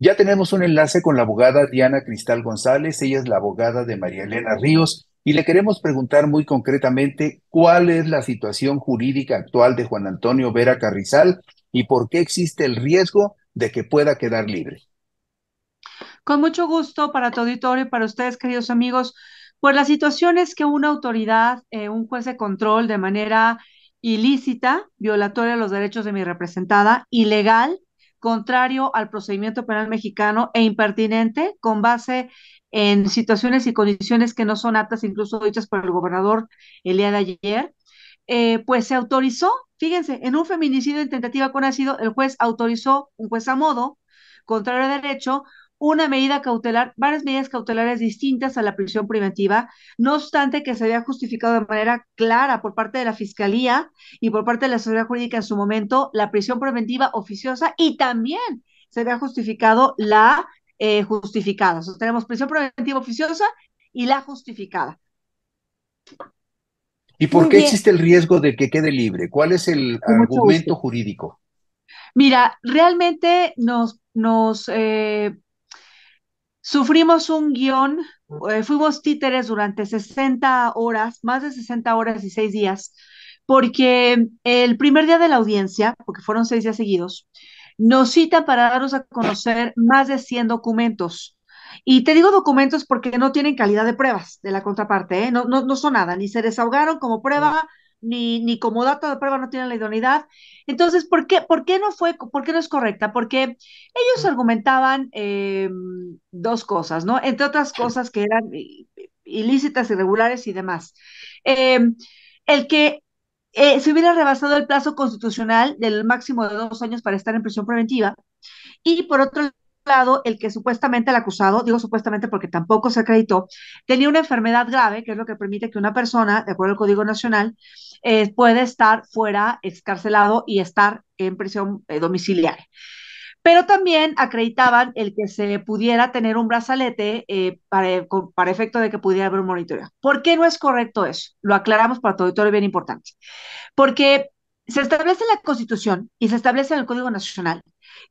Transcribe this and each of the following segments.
Ya tenemos un enlace con la abogada Diana Cristal González, ella es la abogada de María Elena Ríos, y le queremos preguntar muy concretamente cuál es la situación jurídica actual de Juan Antonio Vera Carrizal y por qué existe el riesgo de que pueda quedar libre. Con mucho gusto para tu auditorio y para ustedes, queridos amigos. Pues la situación es que una autoridad, eh, un juez de control de manera ilícita, violatoria de los derechos de mi representada, ilegal, contrario al procedimiento penal mexicano e impertinente con base en situaciones y condiciones que no son aptas, incluso dichas por el gobernador el día de ayer, eh, pues se autorizó, fíjense, en un feminicidio en tentativa con el juez autorizó, un juez a modo, contrario al derecho, una medida cautelar, varias medidas cautelares distintas a la prisión preventiva, no obstante que se había justificado de manera clara por parte de la Fiscalía y por parte de la Seguridad Jurídica en su momento la prisión preventiva oficiosa y también se había justificado la eh, justificada. tenemos prisión preventiva oficiosa y la justificada. ¿Y por qué existe el riesgo de que quede libre? ¿Cuál es el argumento jurídico? Mira, realmente nos, nos eh, Sufrimos un guión, eh, fuimos títeres durante 60 horas, más de 60 horas y 6 días, porque el primer día de la audiencia, porque fueron 6 días seguidos, nos cita para darnos a conocer más de 100 documentos. Y te digo documentos porque no tienen calidad de pruebas de la contraparte, ¿eh? no, no, no son nada, ni se desahogaron como prueba, ni, como dato de prueba no tienen la idoneidad. Entonces, ¿por qué, por qué no fue, por qué no es correcta? Porque ellos argumentaban em, dos cosas, ¿no? Entre otras cosas que eran ilícitas, irregulares y demás. Em, el que eh, se hubiera rebasado el plazo constitucional del máximo de dos años para estar en prisión preventiva y por otro lado, lado, el que supuestamente el acusado, digo supuestamente porque tampoco se acreditó, tenía una enfermedad grave, que es lo que permite que una persona, de acuerdo al Código Nacional, pueda eh, puede estar fuera, excarcelado y estar en prisión eh, domiciliaria. Pero también acreditaban el que se pudiera tener un brazalete eh, para, para efecto de que pudiera haber un monitoreo. ¿Por qué no es correcto eso? Lo aclaramos para tu es bien importante. Porque se establece en la Constitución y se establece en el Código Nacional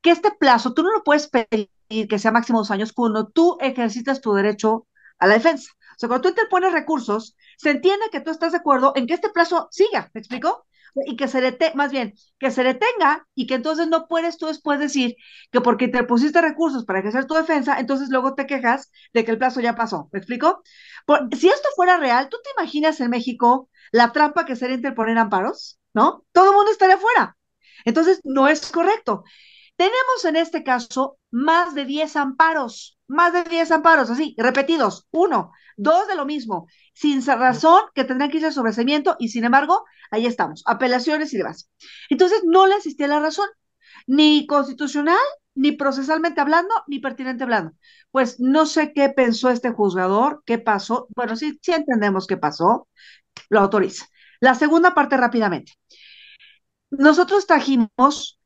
que este plazo tú no lo puedes pedir que sea máximo dos años cuando tú ejercitas tu derecho a la defensa. O sea, cuando tú interpones recursos, se entiende que tú estás de acuerdo en que este plazo siga, ¿me explico? Y que se detenga, más bien, que se detenga y que entonces no puedes tú después decir que porque interpusiste recursos para ejercer tu defensa, entonces luego te quejas de que el plazo ya pasó, ¿me explico? si esto fuera real, ¿tú te imaginas en México la trampa que sería interponer amparos? ¿No? Todo el mundo estaría fuera. Entonces, no es correcto. Tenemos en este caso más de 10 amparos, más de 10 amparos, así, repetidos, uno, dos de lo mismo, sin razón que tendrán que irse al y sin embargo, ahí estamos, apelaciones y demás. Entonces, no le existía la razón, ni constitucional, ni procesalmente hablando, ni pertinente hablando. Pues no sé qué pensó este juzgador, qué pasó, bueno, sí, sí entendemos qué pasó, lo autoriza. La segunda parte rápidamente. Nosotros trajimos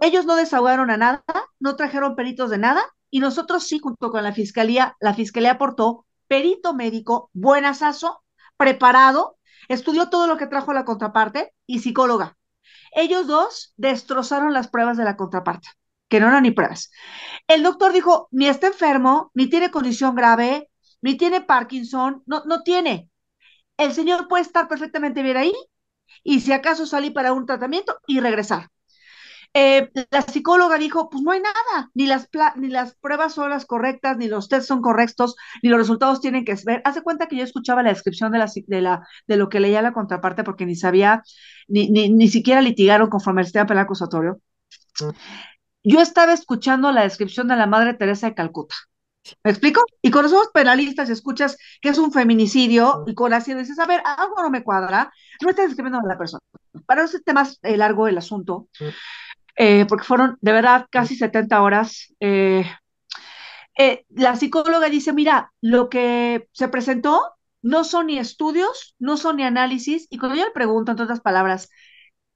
ellos no desahogaron a nada, no trajeron peritos de nada, y nosotros sí, junto con la fiscalía, la fiscalía aportó perito médico, asaso, preparado, estudió todo lo que trajo la contraparte y psicóloga. Ellos dos destrozaron las pruebas de la contraparte, que no eran ni pruebas. El doctor dijo, ni está enfermo, ni tiene condición grave, ni tiene Parkinson, no, no tiene. El señor puede estar perfectamente bien ahí y si acaso salir para un tratamiento y regresar. Eh, la psicóloga dijo, pues no hay nada, ni las, ni las pruebas son las correctas, ni los test son correctos, ni los resultados tienen que ver. Hace cuenta que yo escuchaba la descripción de, lo que leía la contraparte porque ni sabía, ni, ni, siquiera litigaron conforme el sistema penal acusatorio. Mm. Yo estaba escuchando la descripción de la Madre Teresa de Calcuta. ¿Me explico? Y con somos penalistas escuchas que es un feminicidio mm. y con así dices, a ver, algo no me cuadra, no estás describiendo a la persona. Para no ser más eh, largo el asunto, mm. Eh, porque fueron de verdad casi 70 horas. Eh, eh, la psicóloga dice, mira, lo que se presentó no son ni estudios, no son ni análisis, y cuando yo le pregunto, en otras palabras,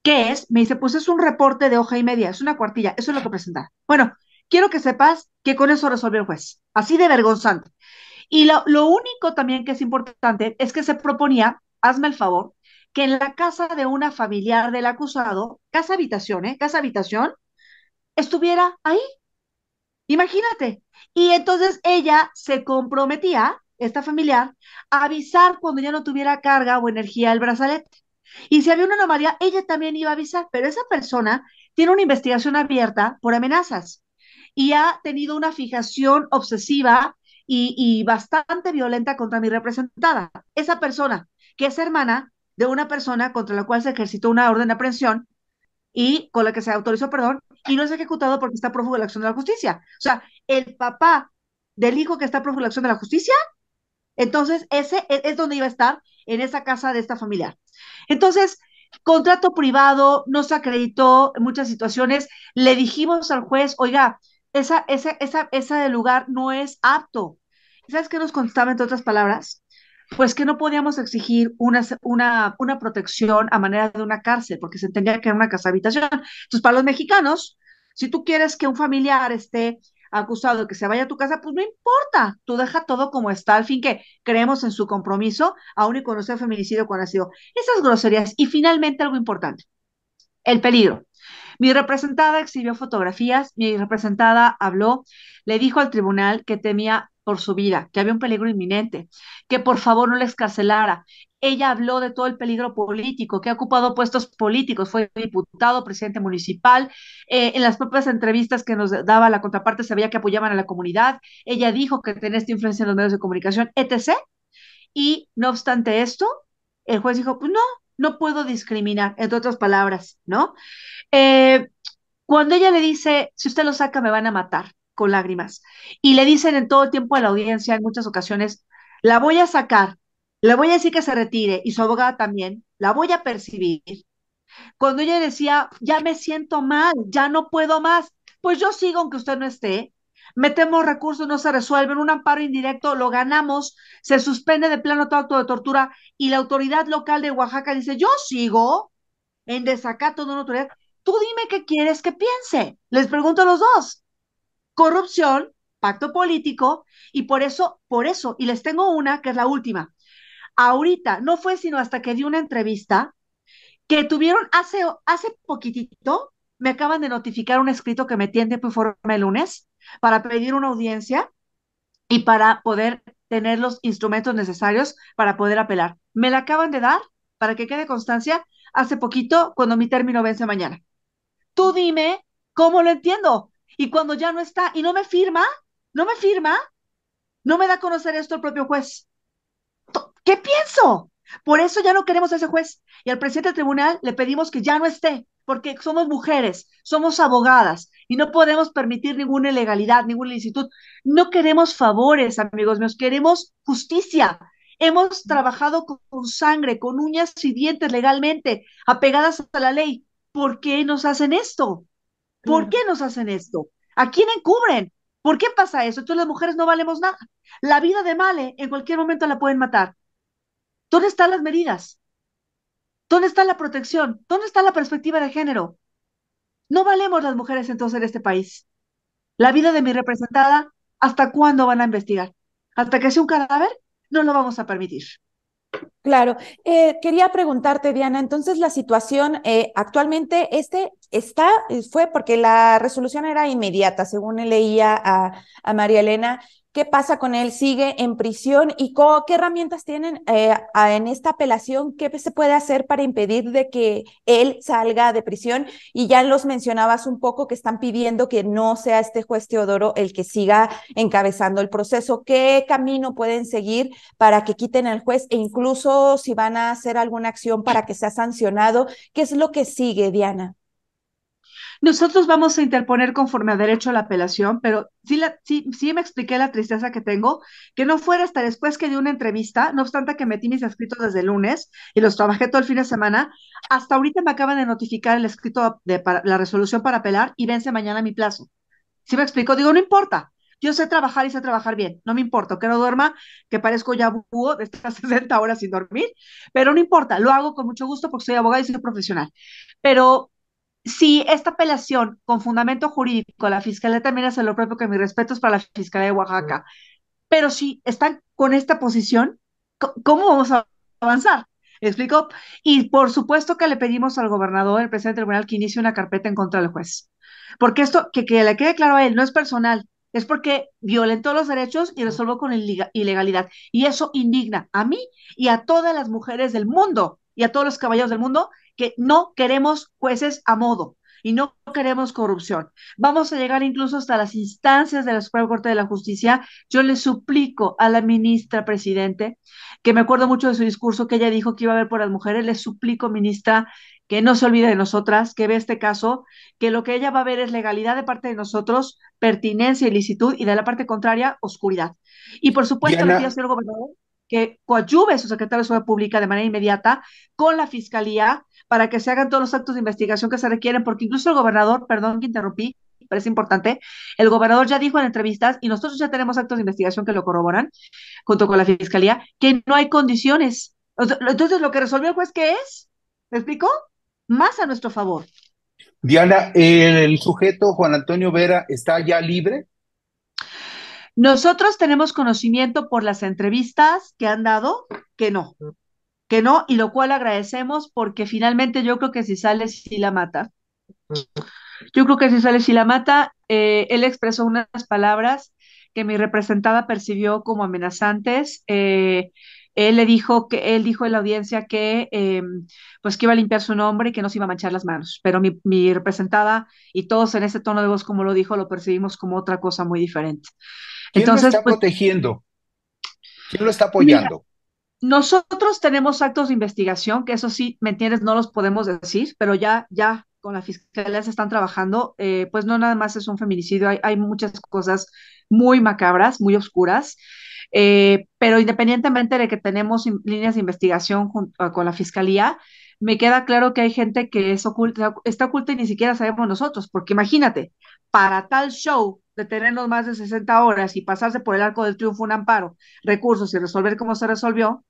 ¿qué es? Me dice, pues es un reporte de hoja y media, es una cuartilla, eso es lo que presenta. Bueno, quiero que sepas que con eso resolvió el juez, así de vergonzante. Y lo único también que es importante es que se proponía, hazme el favor, que en la casa de una familiar del acusado, casa habitación, ¿eh? Casa habitación, estuviera ahí. Imagínate. Y entonces ella se comprometía, esta familiar, a avisar cuando ya no tuviera carga o energía el brazalete. Y si había una anomalía, ella también iba a avisar, pero esa persona tiene una investigación abierta por amenazas y ha tenido una fijación obsesiva y, y, bastante violenta contra mi representada. Esa persona, que es hermana, de una persona contra la cual se ejercitó una orden de aprehensión y con la que se autorizó perdón y no es ejecutado porque está prófugo de la acción de la justicia. O sea, el papá del hijo que está prófugo de la acción de la justicia, entonces ese e, es, donde iba a estar en esa casa de esta familiar. Entonces, contrato privado, no se acreditó en muchas situaciones, le dijimos al juez, oiga, esa, esa, esa, esa de lugar no es apto. ¿Sabes qué nos contestaba, entre otras palabras? pues que no podíamos exigir una, una, una protección a manera de una cárcel, porque se entendía que era una casa habitación. Entonces, para los mexicanos, si tú quieres que un familiar esté acusado de que se vaya a tu casa, pues no importa, tú deja todo como está, al fin que creemos en su compromiso, aún y cuando sea feminicidio cuando ha sido esas groserías. Y finalmente algo importante, el peligro. Mi representada exhibió fotografías, mi representada habló, le dijo al tribunal que temía por su vida, que había un peligro inminente, que por favor no la escarcelara. Ella habló de todo el peligro político, que ha ocupado puestos políticos, fue diputado, presidente municipal. Eh, en las propias entrevistas que nos daba la contraparte sabía que apoyaban a la comunidad. Ella dijo que tenía esta influencia en los medios de comunicación, etc. Y no obstante esto, el juez dijo, pues no, no puedo discriminar, entre otras palabras, ¿no? Eh, cuando ella le dice, si usted lo saca, me van a matar, con lágrimas. Y le dicen en todo el tiempo a la audiencia, en muchas ocasiones, la voy a sacar, le voy a decir que se retire, y su abogada también, la voy a percibir. Cuando ella decía, ya me siento mal, ya no puedo más, pues yo sigo aunque usted no esté, metemos recursos, no se resuelven, un amparo indirecto, lo ganamos, se suspende de plano todo acto de tortura y la autoridad local de Oaxaca dice, yo sigo en desacato de una autoridad, tú dime qué quieres que piense, les pregunto a los dos corrupción, pacto político, y por eso, por eso, y les tengo una que es la última. Ahorita, no fue sino hasta que di una entrevista que tuvieron hace, hace poquitito, me acaban de notificar un escrito que me tiende por formarme el lunes para pedir una audiencia y para poder tener los instrumentos necesarios para poder apelar. Me la acaban de dar, para que quede constancia, hace poquito cuando mi término vence mañana. Tú dime cómo lo entiendo. Y cuando ya no está y no me firma, no me firma, no me da a conocer esto el propio juez. ¿Qué pienso? Por eso ya no queremos a ese juez. Y al presidente del tribunal le pedimos que ya no esté, porque somos mujeres, somos abogadas y no podemos permitir ninguna ilegalidad, ninguna ilicitud. No queremos favores, amigos míos, queremos justicia. Hemos trabajado con sangre, con uñas y dientes legalmente, apegadas a la ley. ¿Por qué nos hacen esto? ¿Por qué nos hacen esto? ¿A quién encubren? ¿Por qué pasa eso? Entonces las mujeres no valemos nada. La vida de Male en cualquier momento la pueden matar. ¿Dónde están las medidas? ¿Dónde está la protección? ¿Dónde está la perspectiva de género? No valemos las mujeres entonces en este país. La vida de mi representada, ¿hasta cuándo van a investigar? ¿Hasta que sea un cadáver? No lo vamos a permitir. Claro. Eh, quería preguntarte, Diana, entonces la situación eh, actualmente, este está, eh, fue porque la resolución era inmediata, según leía a, a María Elena, ¿Qué pasa con él? ¿Sigue en prisión? ¿Y qué herramientas tienen eh, en esta apelación? ¿Qué se puede hacer para impedir de que él salga de prisión? Y ya los mencionabas un poco que están pidiendo que no sea este juez Teodoro el que siga encabezando el proceso. ¿Qué camino pueden seguir para que quiten al juez e incluso si van a hacer alguna acción para que sea sancionado? ¿Qué es lo que sigue, Diana? Nosotros vamos a interponer conforme a derecho la apelación, pero sí, me expliqué la tristeza que tengo, que no fuera hasta después que di una entrevista, no obstante que metí mis escritos desde el lunes y los trabajé todo el fin de semana, hasta ahorita me acaban de notificar el escrito de la resolución para apelar y vence mañana mi plazo. Sí me explico, digo, no importa, yo sé trabajar y sé trabajar bien, no me importa, que no duerma, que parezco ya búho de estas 60 horas sin dormir, pero no importa, lo hago con mucho gusto porque soy abogada y soy profesional. Pero si esta apelación con fundamento jurídico, la Fiscalía también hace lo propio que mis respetos para la Fiscalía de Oaxaca, pero si están con esta posición, ¿cómo vamos a avanzar? explico? Y por supuesto que le pedimos al gobernador, el presidente del tribunal, que inicie una carpeta en contra del juez. Porque esto, que, que le quede claro a él, no es personal, es porque violentó los derechos y resolvió con ilegalidad. Y eso indigna a mí y a todas las mujeres del mundo y a todos los caballeros del mundo que no queremos jueces a modo y no queremos corrupción. Vamos a llegar incluso hasta las instancias de la Suprema Corte de la Justicia. Yo le suplico a la ministra presidente, que me acuerdo mucho de su discurso que ella dijo que iba a ver por las mujeres, le suplico, ministra, que no se olvide de nosotras, que ve este caso, que lo que ella va a ver es legalidad de parte de nosotros, pertinencia y licitud, y de la parte contraria, oscuridad. Y por supuesto, le pido, gobernador, que coadyuve su secretario de Seguridad Pública de manera inmediata con la Fiscalía para que se hagan todos los actos de investigación que se requieren, porque incluso el gobernador, perdón que interrumpí, parece importante, el gobernador ya dijo en entrevistas, y nosotros ya tenemos actos de investigación que lo corroboran, junto con la fiscalía, que no hay condiciones. Entonces, lo que resolvió el juez, ¿qué es? ¿Me explico? Más a nuestro favor. Diana, ¿el sujeto Juan Antonio Vera está ya libre? Nosotros tenemos conocimiento por las entrevistas que han dado que no que no, y lo cual agradecemos porque finalmente yo creo que si sale, si la mata. Yo creo que si sale, si la mata. Eh, él expresó unas palabras que mi representada percibió como amenazantes. Eh, él le dijo que él dijo en la audiencia que em, pues que iba a limpiar su nombre y que no se iba a manchar las manos pero mi, mi, representada y todos en ese tono de voz como lo dijo lo percibimos como otra cosa muy diferente ¿Quién lo está pues protegiendo quién lo está apoyando nosotros tenemos actos de investigación, que eso sí, me entiendes, no los podemos decir, pero ya, ya con la fiscalía se están trabajando, eh, pues no nada más es un feminicidio, hay, muchas cosas muy macabras, muy oscuras, eh, pero independientemente de que tenemos líneas de investigación junto, ah, con la fiscalía, me queda claro que hay gente que es oculta, está oculta y ni siquiera sabemos nosotros, porque imagínate, para tal show de tenernos más de 60 horas y pasarse por el arco del triunfo un amparo, recursos y resolver cómo se resolvió,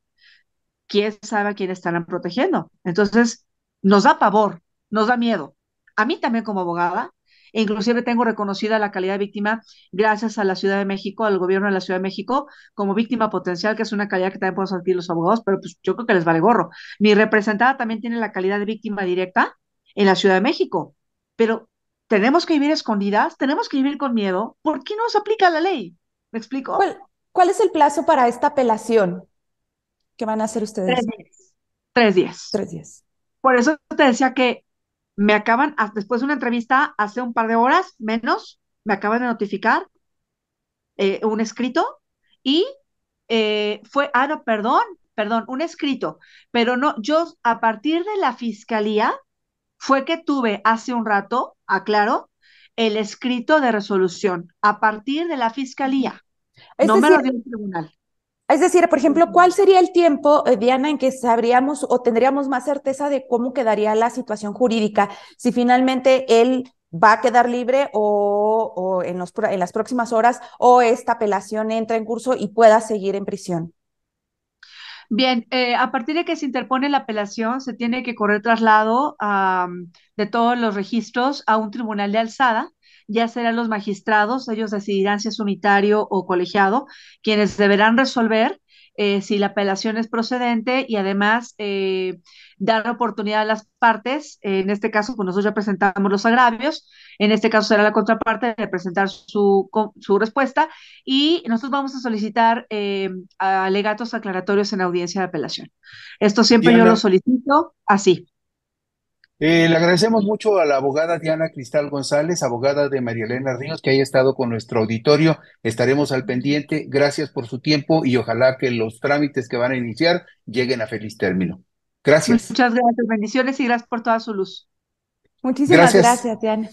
quién sabe a quién estarán protegiendo. Entonces, nos da pavor, nos da miedo. A mí también como abogada, e inclusive tengo reconocida la calidad de víctima gracias a la Ciudad de México, al gobierno de la Ciudad de México, como víctima potencial, que es una calidad que también pueden sentir los abogados, pero pues yo creo que les vale gorro. Mi representada también tiene la calidad de víctima directa en la Ciudad de México, pero tenemos que vivir escondidas, tenemos que vivir con miedo. ¿Por qué no se aplica la ley? ¿Me explico? ¿Cuál, cuál es el plazo para esta apelación? ¿Qué van a hacer ustedes? Tres días. Tres días. Por eso te decía que me acaban, ah, después de una entrevista hace un par de horas, menos, me acaban de notificar eh, un escrito y eh, fue, ah, no, perdón, perdón, un escrito, pero no, yo a partir de la fiscalía fue que tuve hace un rato, aclaro, el escrito de resolución, a partir de la fiscalía. no me lo dio el tribunal. Es decir, por ejemplo, ¿cuál sería el tiempo, eh, Diana, en que sabríamos o tendríamos más certeza de cómo quedaría la situación jurídica? Si finalmente él va a quedar libre o, en, las próximas horas o esta apelación entra en curso y pueda seguir en prisión. Bien, eh, a partir de que se interpone la apelación, se tiene que correr traslado de todos los registros a un tribunal de alzada ya serán los magistrados, ellos decidirán si es unitario o colegiado, quienes deberán resolver eh, si la apelación es procedente y además dar eh, dar oportunidad a las partes, eh, en este caso, pues nosotros ya presentamos los agravios, en este caso será la contraparte de presentar su, respuesta y nosotros vamos a solicitar alegatos aclaratorios en audiencia de apelación. Esto siempre yo lo solicito así. Eh, le agradecemos mucho a la abogada Diana Cristal González, abogada de María Elena Ríos, que haya estado con nuestro auditorio. Estaremos al pendiente. Gracias por su tiempo y ojalá que los trámites que van a iniciar lleguen a feliz término. Gracias. Pues muchas gracias. Bendiciones y gracias por toda su luz. Muchísimas gracias Diana.